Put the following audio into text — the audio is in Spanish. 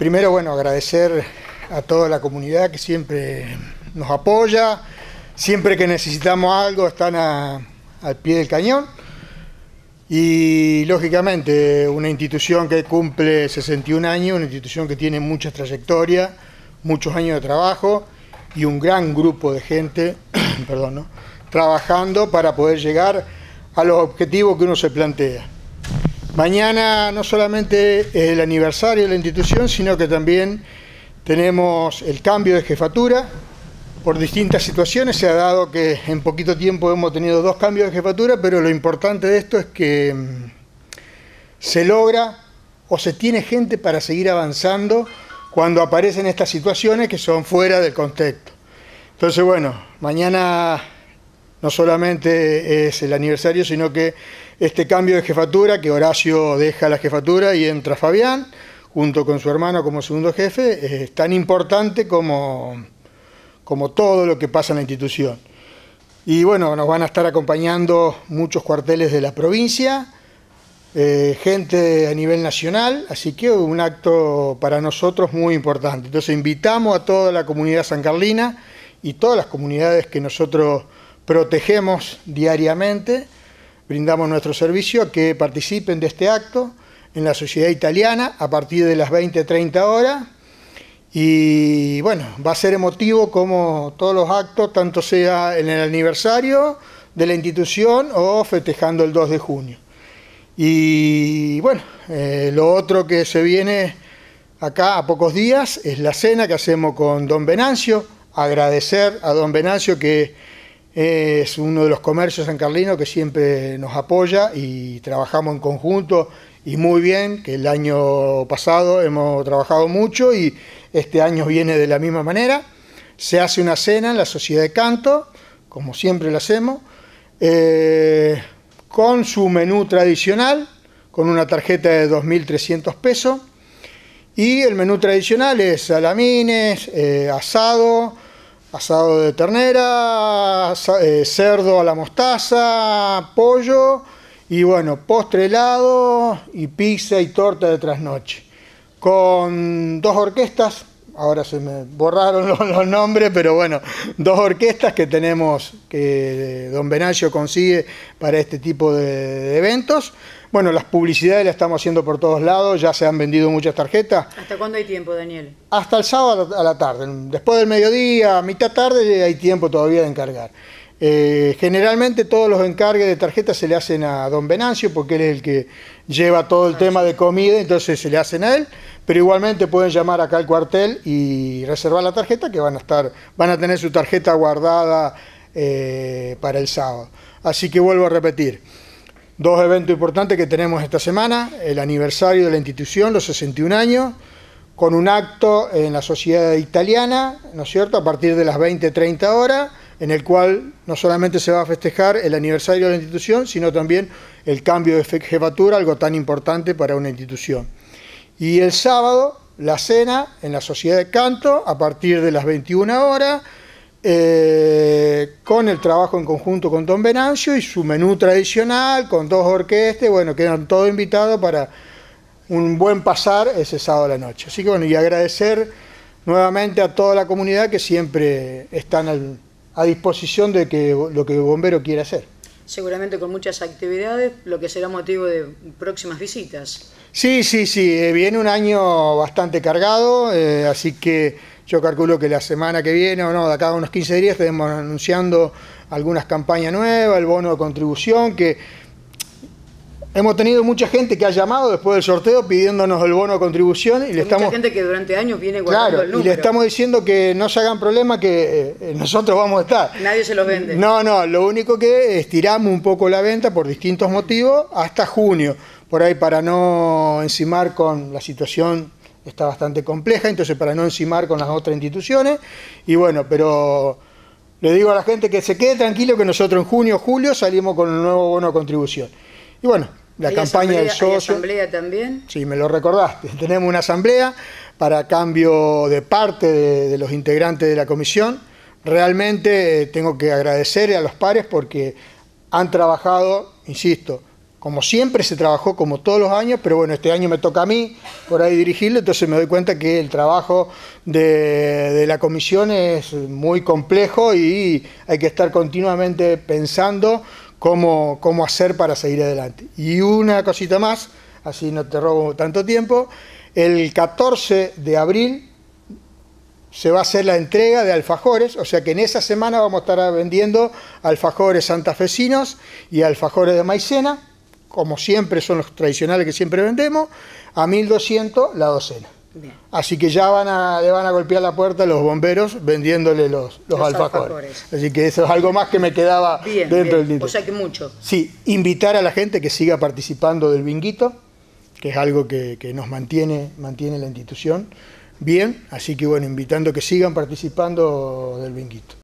Primero, bueno, agradecer a toda la comunidad que siempre nos apoya, siempre que necesitamos algo están al pie del cañón. Y lógicamente, una institución que cumple 61 años, una institución que tiene mucha trayectoria, muchos años de trabajo y un gran grupo de gente, perdón, trabajando para poder llegar a los objetivos que uno se plantea. Mañana no solamente el aniversario de la institución, sino que también tenemos el cambio de jefatura. Por distintas situaciones se ha dado que en poquito tiempo hemos tenido dos cambios de jefatura, pero lo importante de esto es que mm, se logra o se tiene gente para seguir avanzando cuando aparecen estas situaciones que son fuera del contexto. Entonces, bueno, mañana no solamente es el aniversario, sino que este cambio de jefatura, que Horacio deja la jefatura y entra Fabián, junto con su hermano como segundo jefe, es tan importante como, como todo lo que pasa en la institución. Y bueno, nos van a estar acompañando muchos cuarteles de la provincia, eh, gente a nivel nacional, así que un acto para nosotros muy importante. Entonces invitamos a toda la comunidad San Carlina y todas las comunidades que nosotros protegemos diariamente, brindamos nuestro servicio a que participen de este acto en la sociedad italiana a partir de las 20-30 horas. Y bueno, va a ser emotivo como todos los actos, tanto sea en el aniversario de la institución o festejando el 2 de junio. Y bueno, eh, lo otro que se viene acá a pocos días es la cena que hacemos con don Venancio, agradecer a don Venancio que es uno de los comercios en carlino que siempre nos apoya y trabajamos en conjunto y muy bien, que el año pasado hemos trabajado mucho y este año viene de la misma manera. Se hace una cena en la Sociedad de Canto, como siempre lo hacemos, eh, con su menú tradicional, con una tarjeta de 2.300 pesos. Y el menú tradicional es salamines, eh, asado, asado de ternera, eh, cerdo a la mostaza, pollo y bueno, postre helado y pizza y torta de trasnoche. Con dos orquestas, ahora se me borraron los, nombres, pero bueno, dos orquestas que tenemos que Don Venancio consigue para este tipo de eventos. Bueno, las publicidades las estamos haciendo por todos lados, ya se han vendido muchas tarjetas. ¿Hasta cuándo hay tiempo, Daniel? Hasta el sábado a la tarde, después del mediodía, a mitad tarde hay tiempo todavía de encargar. Eh, generalmente todos los encargues de tarjetas se le hacen a don Venancio porque él es el que lleva todo el ah, tema de comida, entonces se le hacen a él, pero igualmente pueden llamar acá al cuartel y reservar la tarjeta que van a estar, van a tener su tarjeta guardada eh, para el sábado. Así que vuelvo a repetir. Dos eventos importantes que tenemos esta semana, el aniversario de la institución, los 61 años, con un acto en la sociedad italiana, ¿no es cierto?, a partir de las 20-30 horas, en el cual no solamente se va a festejar el aniversario de la institución, sino también el cambio de jefatura, algo tan importante para una institución. Y el sábado, la cena en la sociedad de canto, a partir de las 21 horas, eh, con el trabajo en conjunto con Don Venancio y su menú tradicional, con dos orquestas, bueno, quedan todos invitados para un buen pasar ese sábado la noche. Así que bueno, y agradecer nuevamente a toda la comunidad que siempre están a disposición de que, lo que el bombero quiere hacer. Seguramente con muchas actividades, lo que será motivo de próximas visitas. Sí, sí, sí, eh, viene un año bastante cargado, eh, así que yo calculo que la semana que viene o no, de acá a unos 15 días, estaremos anunciando algunas campañas nuevas, el bono de contribución, que hemos tenido mucha gente que ha llamado después del sorteo pidiéndonos el bono de contribución y le estamos mucha gente que durante años viene guardando el número. y le estamos diciendo que no se hagan problema que eh, nosotros vamos a estar nadie se los vende no no lo único que estiramos un poco la venta por distintos motivos hasta junio por ahí para no encimar con la situación está bastante compleja, entonces para no encimar con las otras instituciones. Y bueno, pero le digo a la gente que se quede tranquilo que nosotros en junio, o julio salimos con un nuevo bono de contribución. Y bueno, la campaña del socio. ¿Hay asamblea también? Sí, me lo recordaste. Tenemos una asamblea para cambio de parte de, de los integrantes de la comisión. Realmente eh, tengo que agradecer a los pares porque han trabajado, insisto, como siempre se trabajó como todos los años, pero bueno, este año me toca a mí por ahí dirigirlo, entonces me doy cuenta que el trabajo de, la comisión es muy complejo y hay que estar continuamente pensando cómo, cómo hacer para seguir adelante. Y una cosita más, así no te robo tanto tiempo, el 14 de abril se va a hacer la entrega de alfajores, o sea que en esa semana vamos a estar vendiendo alfajores santafesinos y alfajores de maicena como siempre son los tradicionales que siempre vendemos, a 1200 la docena. Así que ya van a, le van a golpear la puerta los bomberos vendiéndole los, los, Así que eso es algo más que me quedaba dentro del Bien, O sea que mucho. Sí, invitar a la gente que siga participando del binguito, que es algo que, que nos mantiene, mantiene la institución bien. Así que bueno, invitando que sigan participando del binguito.